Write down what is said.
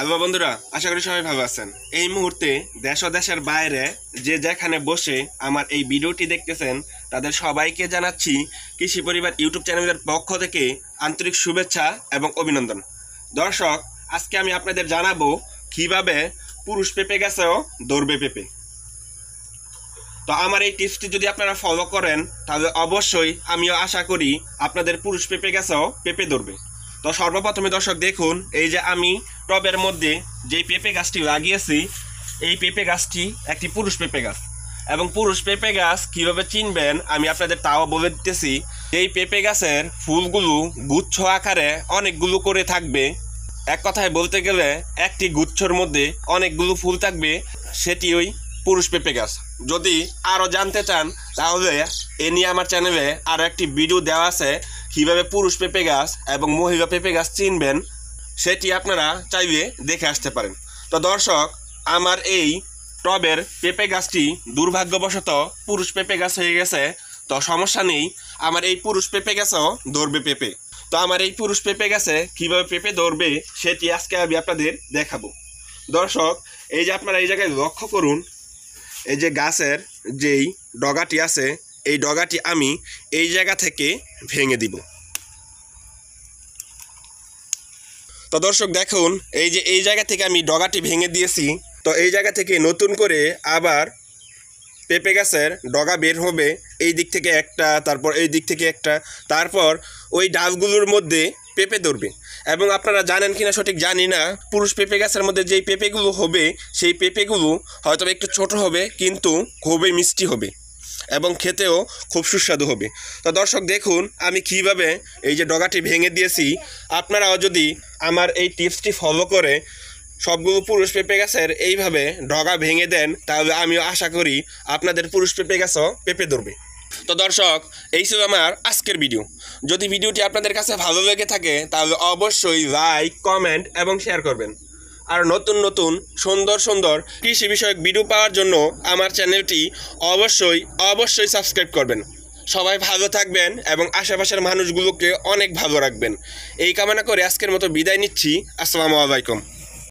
hello বন্ধুরা আশা করি সবাই ভালো আছেন এই মুহূর্তে দেশ ও দেশের বাইরে যে যেখানে বসে আমার এই ভিডিওটি দেখতেছেন তাদের সবাইকে জানাচ্ছি কৃষি পরিবার ইউটিউব চ্যানেলের পক্ষ থেকে আন্তরিক শুভেচ্ছা এবং অভিনন্দন দর্শক আজকে আমি আপনাদের জানাবো কিভাবে পুরুষ পেঁপে গেছেও দৌড়বে পেঁপে তো আমার এই টিপসটি যদি আপনারা ফলো করেন তাহলে অবশ্যই আমিও আশা করি আপনাদের পুরুষ পেঁপে গেছেও পেঁপে দৌড়বে তো সর্বপ্রথমে দর্শক দেখুন এই যে আমি টবের মধ্যে যেই পেঁপে গাছটি লাগিয়েছি এই পেঁপে গাছটি একটি পুরুষ পেঁপে গাছ এবং পুরুষ পেঁপে গাছ কীভাবে চিনবেন আমি আপনাদের তাও বলে দিতেছি এই পেঁপে গাছের ফুলগুলো গুচ্ছ আকারে অনেকগুলো করে থাকবে এক কথায় বলতে গেলে একটি গুচ্ছর মধ্যে অনেকগুলো ফুল থাকবে সেটি ওই পুরুষ পেঁপে গাছ যদি আরও জানতে চান তাহলে এ নিয়ে আমার চ্যানেলে আরও একটি ভিডিও দেওয়া আছে কীভাবে পুরুষ পেঁপে গাছ এবং মহিলা পেঁপে গাছ চিনবেন সেটি আপনারা চাইলে দেখে আসতে পারেন তো দর্শক আমার এই টবের পেঁপে গাছটি দুর্ভাগ্যবশত পুরুষ পেঁপে গাছ হয়ে গেছে তো সমস্যা নেই আমার এই পুরুষ পেঁপে গাছও ধরবে পেঁপে তো আমার এই পুরুষ পেঁপে গাছে কীভাবে পেঁপে ধরবে সেটি আজকে আমি আপনাদের দেখাবো দর্শক এই যে আপনারা এই জায়গায় লক্ষ্য করুন এই যে গাছের যেই ডগাটি আছে এই ডগাটি আমি এই জায়গা থেকে ভেঙে দিব তো দর্শক দেখুন এই যে এই জায়গা থেকে আমি ডগাটি ভেঙে দিয়েছি তো এই জায়গা থেকে নতুন করে আবার পেঁপে গাছের ডগা বের হবে এই দিক থেকে একটা তারপর এই দিক থেকে একটা তারপর ওই ডাবগুলোর মধ্যে পেঁপে ধরবে এবং আপনারা জানেন কিনা সঠিক জানি না পুরুষ পেঁপে গাছের মধ্যে যেই পেঁপেগুলো হবে সেই পেঁপেগুলো হয়তো একটু ছোট হবে কিন্তু খুবই মিষ্টি হবে এবং খেতেও খুব সুস্বাদু হবে তো দর্শক দেখুন আমি কিভাবে এই যে ডগাটি ভেঙে দিয়েছি আপনারাও যদি আমার এই টিপসটি ফলো করে সবগুলো পুরুষ পেঁপে গাছের এইভাবে ডগা ভেঙে দেন তাহলে আমিও আশা করি আপনাদের পুরুষ পেঁপে গাছও পেঁপে ধরবে তো দর্শক এই ছিল আমার আজকের ভিডিও যদি ভিডিওটি আপনাদের কাছে ভালো লেগে থাকে তাহলে অবশ্যই লাইক কমেন্ট এবং শেয়ার করবেন আর নতুন নতুন সুন্দর সুন্দর কৃষি বিষয়ক ভিডিও পাওয়ার জন্য আমার চ্যানেলটি অবশ্যই অবশ্যই সাবস্ক্রাইব করবেন সবাই ভালো থাকবেন এবং আশেপাশের মানুষগুলোকে অনেক ভালো রাখবেন এই কামনা করে আজকের মতো বিদায় নিচ্ছি আসসালামু আলাইকুম